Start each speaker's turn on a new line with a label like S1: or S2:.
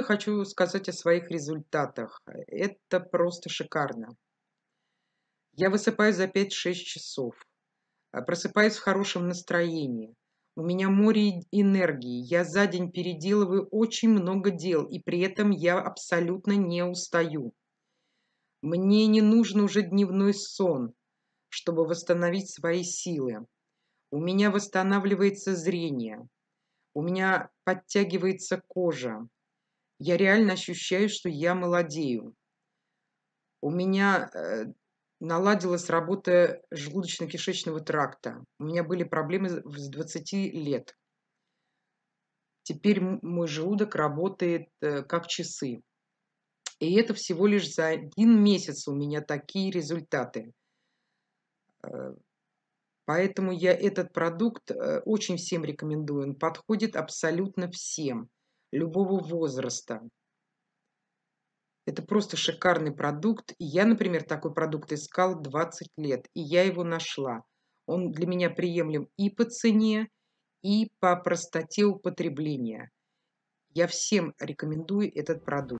S1: я хочу сказать о своих результатах? Это просто шикарно. Я высыпаюсь за 5-6 часов. А, просыпаюсь в хорошем настроении. У меня море энергии. Я за день переделываю очень много дел, и при этом я абсолютно не устаю. Мне не нужен уже дневной сон, чтобы восстановить свои силы. У меня восстанавливается зрение. У меня подтягивается кожа я реально ощущаю, что я молодею. У меня э, наладилась работа желудочно-кишечного тракта. У меня были проблемы с 20 лет. Теперь мой желудок работает э, как часы. И это всего лишь за один месяц у меня такие результаты. Э, поэтому я этот продукт очень всем рекомендую. Он подходит абсолютно всем любого возраста. Это просто шикарный продукт. я, например, такой продукт искал 20 лет, и я его нашла. Он для меня приемлем и по цене, и по простоте употребления. Я всем рекомендую этот продукт.